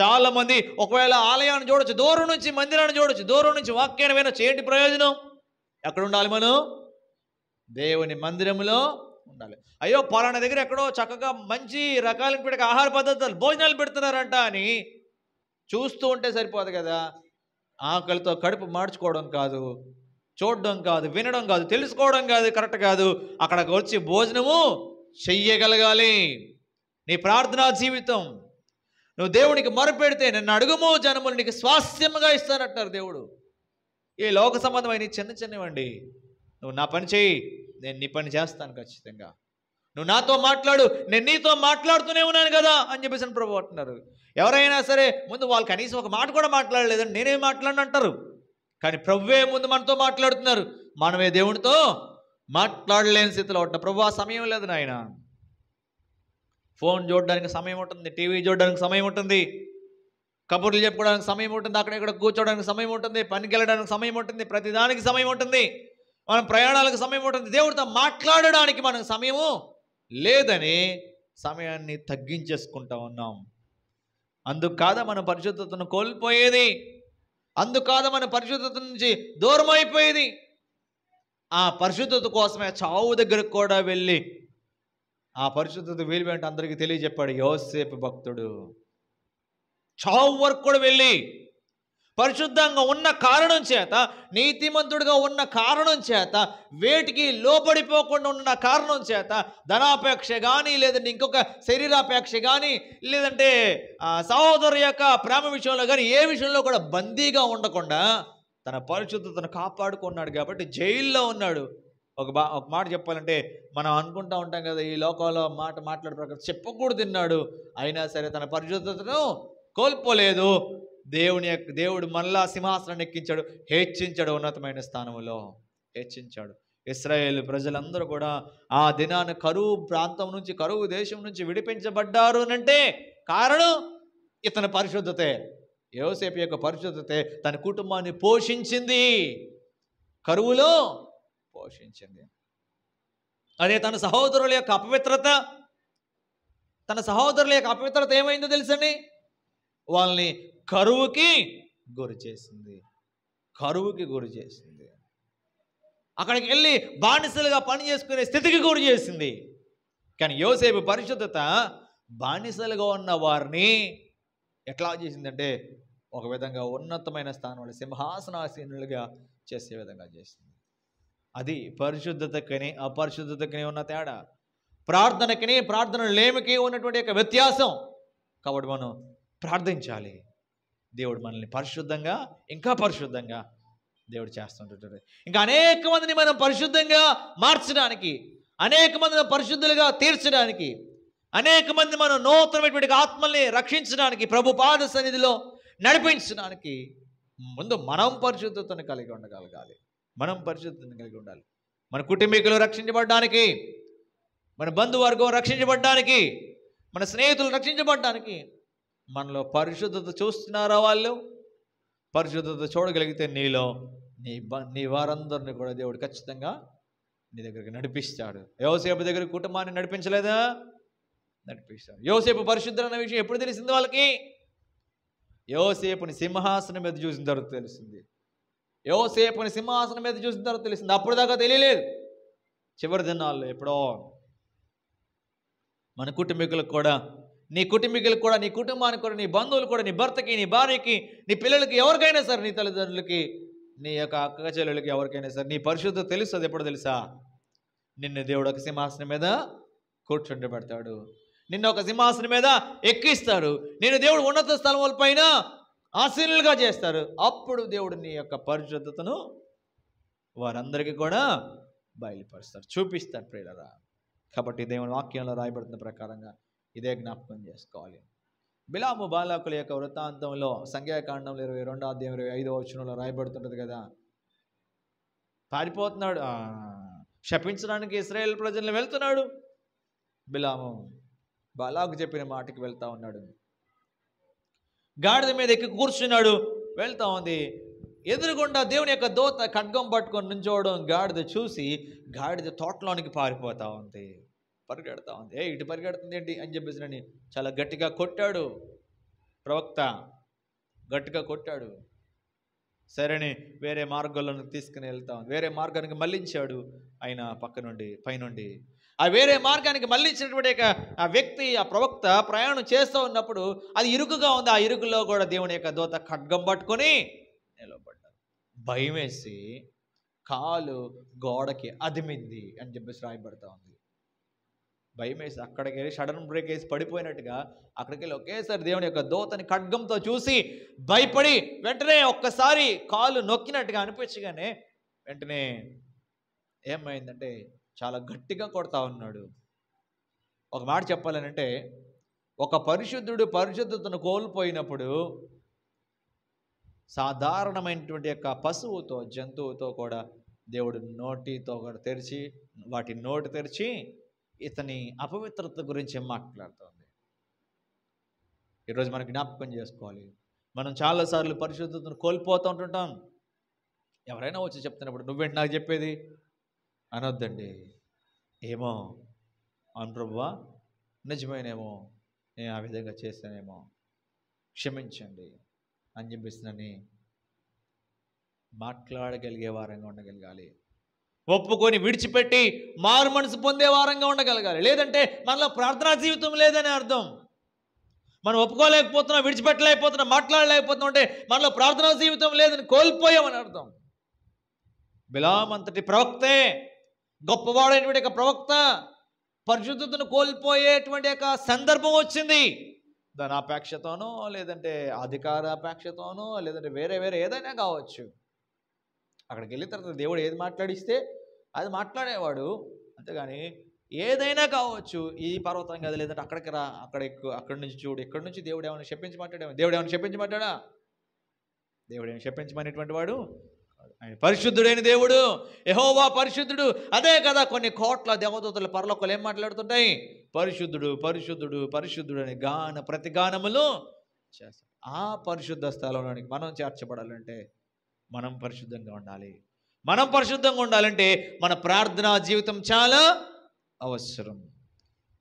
చాలామంది ఒకవేళ ఆలయాన్ని చూడొచ్చు దూరం నుంచి మందిరాన్ని చూడొచ్చు దూరం నుంచి వాక్యాన్ని వినొచ్చు ఏంటి ప్రయోజనం ఎక్కడ ఉండాలి మనం దేవుని మందిరంలో ఉండాలి అయ్యో పలానా దగ్గర ఎక్కడో చక్కగా మంచి పెట్టక ఆహార పదార్థాలు భోజనాలు పెడుతున్నారంట అని చూస్తూ ఉంటే సరిపోదు కదా ఆకలితో కడుపు మార్చుకోవడం కాదు చూడడం కాదు వినడం కాదు తెలుసుకోవడం కాదు కరెక్ట్ కాదు అక్కడికి వచ్చి భోజనము చెయ్యగలగాలి నీ ప్రార్థనా జీవితం నువ్వు దేవునికి మరుపెడితే నన్ను అడుగుము జనములు నీకు స్వాస్థ్యంగా ఇస్తానంటారు దేవుడు ఈ లోక సంబంధమైన చిన్న చిన్నవండి నువ్వు నా పని చేయి నేను నీ పని చేస్తాను ఖచ్చితంగా నువ్వు నాతో మాట్లాడు నేను నీతో మాట్లాడుతూనే ఉన్నాను కదా అని చెప్పేసి ప్రభు అంటున్నారు ఎవరైనా సరే ముందు వాళ్ళు కనీసం ఒక మాట కూడా మాట్లాడలేదని నేనేం మాట్లాడిన అంటారు కానీ ప్రభువే ముందు మనతో మాట్లాడుతున్నారు మనమే దేవునితో మాట్లాడలేని స్థితిలో ఉంటా ప్రభు ఆ సమయం లేదు నాయన ఫోన్ చూడడానికి సమయం ఉంటుంది టీవీ చూడడానికి సమయం ఉంటుంది కబుర్లు చెప్పుకోవడానికి సమయం ఉంటుంది అక్కడ ఇక్కడ కూర్చోవడానికి సమయం ఉంటుంది పనికి వెళ్ళడానికి సమయం ఉంటుంది ప్రతిదానికి సమయం ఉంటుంది మనం ప్రయాణాలకు సమయం ఉంటుంది దేవుడితో మాట్లాడడానికి మనకు సమయము లేదని సమయాన్ని తగ్గించేసుకుంటా ఉన్నాం అందుకాద మన పరిశుద్ధతను కోల్పోయేది అందుకాద మన పరిశుద్ధత నుంచి దూరం అయిపోయేది ఆ పరిశుద్ధత కోసమే చావు దగ్గరకు కూడా వెళ్ళి ఆ పరిశుద్ధత వీలువేంటి అందరికీ తెలియజెప్పాడు యోసేపు భక్తుడు చావు వరకు కూడా వెళ్ళి పరిశుద్ధంగా ఉన్న కారణం చేత నీతిమంతుడిగా ఉన్న కారణం చేత వేటికి లోపడిపోకుండా ఉన్న కారణం చేత ధనాపేక్ష కానీ లేదంటే ఇంకొక శరీరాపేక్ష కానీ లేదంటే సహోదరు యొక్క ప్రేమ విషయంలో కానీ ఏ విషయంలో కూడా బందీగా ఉండకుండా తన పరిశుద్ధతను కాపాడుకున్నాడు కాబట్టి జైల్లో ఉన్నాడు ఒక బా ఒక మాట చెప్పాలంటే మనం అనుకుంటా ఉంటాం కదా ఈ లోకంలో మాట మాట్లాడే ప్రకారం చెప్పకూడదు తిన్నాడు అయినా సరే తన పరిశుద్ధతను కోల్పోలేదు దేవుని దేవుడు మళ్ళా సింహాసనం ఎక్కించాడు హెచ్చించాడు ఉన్నతమైన స్థానంలో హెచ్చించాడు ఇస్రాయేల్ ప్రజలందరూ కూడా ఆ దినాన్ని కరువు ప్రాంతం నుంచి కరువు దేశం నుంచి విడిపించబడ్డారు అంటే కారణం ఇతని పరిశుద్ధతే యోసేపు యొక్క పరిశుద్ధతే తన కుటుంబాన్ని పోషించింది కరువులో పోషించింది అదే తన సహోదరుల యొక్క అపవిత్రత తన సహోదరుల యొక్క అపవిత్రత ఏమైందో తెలుసండి వాళ్ళని కరువుకి గురి చేసింది కరువుకి గురి చేసింది అక్కడికి వెళ్ళి బానిసలుగా పని చేసుకునే స్థితికి గురి చేసింది కానీ యోసేపు పరిశుద్ధత బానిసలుగా ఉన్న వారిని ఎట్లా చేసిందంటే ఒక విధంగా ఉన్నతమైన స్థానంలో సింహాసనాసీనులుగా చేసే విధంగా చేసింది అది పరిశుద్ధతకని అపరిశుద్ధతకని ఉన్న తేడా ప్రార్థనకని ప్రార్థన లేమికి ఉన్నటువంటి యొక్క వ్యత్యాసం కాబట్టి మనం ప్రార్థించాలి దేవుడు మనల్ని పరిశుద్ధంగా ఇంకా పరిశుద్ధంగా దేవుడు చేస్తుంటుంటాడు ఇంకా అనేక మందిని మనం పరిశుద్ధంగా మార్చడానికి అనేక మందిని పరిశుద్ధులుగా తీర్చడానికి అనేక మంది మనం నూతనమైనటువంటి ఆత్మల్ని రక్షించడానికి ప్రభు పాద సన్నిధిలో నడిపించడానికి ముందు మనం పరిశుద్ధతను కలిగి ఉండగలగాలి మనం పరిశుద్ధతను కలిగి ఉండాలి మన కుటుంబీకులు రక్షించబడ్డానికి మన బంధువర్గం రక్షించబడ్డానికి మన స్నేహితులు రక్షించబడ్డానికి మనలో పరిశుద్ధత చూస్తున్నారా వాళ్ళు పరిశుద్ధత చూడగలిగితే నీలో నీ నీ వారందరిని కూడా దేవుడు ఖచ్చితంగా నీ దగ్గరికి నడిపిస్తాడు యోసేపు దగ్గర కుటుంబాన్ని నడిపించలేదా నడిపిస్తాడు యోసేపు పరిశుద్ధం అనే విషయం ఎప్పుడు తెలిసింది వాళ్ళకి యోసేపుని సింహాసనం మీద చూసిన తర్వాత తెలిసింది యోసేపుని సింహాసనం మీద చూసిన తర్వాత తెలిసింది అప్పుడు దాకా తెలియలేదు చివరి దినాల్లో ఎప్పుడో మన కుటుంబీకులకు కూడా నీ కుటుంబీకులకు కూడా నీ కుటుంబానికి కూడా నీ బంధువులు కూడా నీ భర్తకి నీ భార్యకి నీ పిల్లలకి ఎవరికైనా సరే నీ తల్లిదండ్రులకి నీ యొక్క అక్క చెల్లెలకి ఎవరికైనా సరే నీ పరిశుద్ధ తెలుస్తుంది ఎప్పుడు తెలుసా నిన్ను దేవుడు ఒక సింహాసనం మీద కూర్చుండి పెడతాడు నిన్ను ఒక సింహాసనం మీద ఎక్కిస్తారు నేను దేవుడు ఉన్నత స్థలముల పైన ఆశీనులుగా చేస్తారు అప్పుడు దేవుడు నీ యొక్క పరిశుద్ధతను వారందరికీ కూడా బయలుపరుస్తారు చూపిస్తారు ప్రేరరా కాబట్టి దేవుని వాక్యంలో రాయబడుతున్న ప్రకారంగా ఇదే జ్ఞాపకం చేసుకోవాలి బిలాము బాలాకుల యొక్క వృత్తాంతంలో సంఖ్యాకాండంలో ఇరవై రెండో అధ్యాయం ఇరవై ఐదో వచనంలో రాయబడుతుంటుంది కదా పారిపోతున్నాడు శపించడానికి ఇస్రాయేల్ ప్రజలను వెళ్తున్నాడు బిలాము బాలాకు చెప్పిన మాటకి వెళ్తా ఉన్నాడు గాడిద మీద ఎక్కి కూర్చున్నాడు వెళ్తా ఉంది ఎదురుగుండా దేవుని యొక్క దోత ఖడ్గం పట్టుకొని నుంచోవడం గాడిద చూసి గాడిద తోటలోనికి పారిపోతా ఉంది పరిగెడతా ఉంది ఏ ఇటు పరిగెడుతుంది ఏంటి అని చెప్పేసి నని చాలా గట్టిగా కొట్టాడు ప్రవక్త గట్టిగా కొట్టాడు సరేనే వేరే మార్గంలో తీసుకుని వెళ్తాం వేరే మార్గానికి మళ్ళించాడు ఆయన పక్క నుండి పైనుండి ఆ వేరే మార్గానికి మళ్ళించినటువంటి ఆ వ్యక్తి ఆ ప్రవక్త ప్రయాణం చేస్తూ ఉన్నప్పుడు అది ఇరుకుగా ఉంది ఆ ఇరుకులో కూడా దేవుని యొక్క దోత ఖడ్గం పట్టుకొని నిలబడ్డాడు భయం వేసి కాలు గోడకి అదిమింది అని చెప్పేసి రాయబడతా ఉంది భయం వేసి అక్కడికి వెళ్ళి సడన్ బ్రేక్ వేసి పడిపోయినట్టుగా అక్కడికి వెళ్ళి ఒకేసారి దేవుని యొక్క దోతని ఖడ్గంతో చూసి భయపడి వెంటనే ఒక్కసారి కాలు నొక్కినట్టుగా అనిపించగానే వెంటనే ఏమైందంటే చాలా గట్టిగా కొడతా ఉన్నాడు ఒక మాట చెప్పాలనంటే ఒక పరిశుద్ధుడు పరిశుద్ధతను కోల్పోయినప్పుడు సాధారణమైనటువంటి యొక్క పశువుతో జంతువుతో కూడా దేవుడు నోటితో కూడా తెరిచి వాటి నోటి తెరిచి ఇతని అపవిత్రత గురించి మాట్లాడుతుంది ఈరోజు మనం జ్ఞాపకం చేసుకోవాలి మనం చాలాసార్లు పరిశుద్ధతను కోల్పోతూ ఉంటుంటాం ఎవరైనా వచ్చి చెప్తున్నప్పుడు నువ్వేంటి నాకు చెప్పేది అనొద్దండి ఏమో అనుభవ్వా నిజమేనేమో నేను ఆ విధంగా చేశానేమో క్షమించండి అని చెప్పేసినని మాట్లాడగలిగే వారంగా ఉండగలగాలి ఒప్పుకొని విడిచిపెట్టి మారు మనసు పొందే వారంగా ఉండగలగాలి లేదంటే మనలో ప్రార్థనా జీవితం లేదని అర్థం మనం ఒప్పుకోలేకపోతున్నాం విడిచిపెట్టలేకపోతున్నాం మాట్లాడలేకపోతున్నాం అంటే మనలో ప్రార్థనా జీవితం లేదని కోల్పోయామని అర్థం బిలాం అంతటి ప్రవక్తే గొప్పవాడైనటువంటి యొక్క ప్రవక్త పరిశుద్ధతను కోల్పోయేటువంటి యొక్క సందర్భం వచ్చింది ధనాపేక్షతోనో లేదంటే అధికారాపేక్షతోనో లేదంటే వేరే వేరే ఏదైనా కావచ్చు అక్కడికి వెళ్ళిన తర్వాత దేవుడు ఏది మాట్లాడిస్తే అది మాట్లాడేవాడు అంతేగాని ఏదైనా కావచ్చు ఈ పర్వతం కదా లేదంటే అక్కడికి రా అక్కడ ఎక్కువ అక్కడి నుంచి చూడు ఎక్కడి నుంచి దేవుడు ఏమైనా చెప్పించి మాట్లాడేమో దేవుడు ఏమైనా చెప్పించి మాట్లాడా దేవుడు ఏమైనా చెప్పించమనేటువంటి వాడు ఆయన పరిశుద్ధుడైన దేవుడు యహోవా పరిశుద్ధుడు అదే కదా కొన్ని కోట్ల దేవదూతలు పరలోకలు ఏం మాట్లాడుతుంటాయి పరిశుద్ధుడు పరిశుద్ధుడు పరిశుద్ధుడు అని గాన ప్రతిగానములు చేస్తారు ఆ పరిశుద్ధ స్థలంలోనికి మనం చేర్చబడాలంటే మనం పరిశుద్ధంగా ఉండాలి మనం పరిశుద్ధంగా ఉండాలంటే మన ప్రార్థనా జీవితం చాలా అవసరం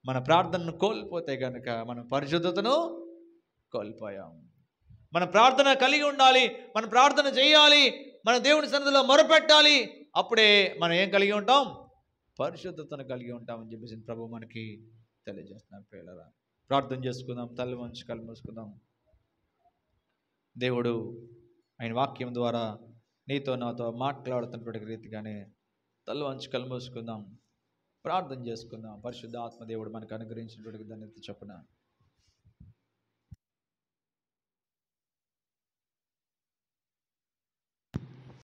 మన ప్రార్థనను కోల్పోతే కనుక మనం పరిశుద్ధతను కోల్పోయాం మన ప్రార్థన కలిగి ఉండాలి మన ప్రార్థన చేయాలి మన దేవుని సన్నిధిలో మొరపెట్టాలి అప్పుడే మనం ఏం కలిగి ఉంటాం పరిశుద్ధతను కలిగి ఉంటామని చెప్పేసి ప్రభు మనకి తెలియజేస్తున్నారు పిల్లరా ప్రార్థన చేసుకుందాం తల్లి మంచి కళ్ళు దేవుడు ఆయన వాక్యం ద్వారా నీతో నాతో మాట్లాడుతున్నటువంటి రీతిగానే తల్లు అంచు కలుమూసుకుందాం ప్రార్థన చేసుకుందాం పరిశుద్ధ ఆత్మదేవుడు మనకు అనుగ్రహించినటువంటి ధన్యత చెప్పిన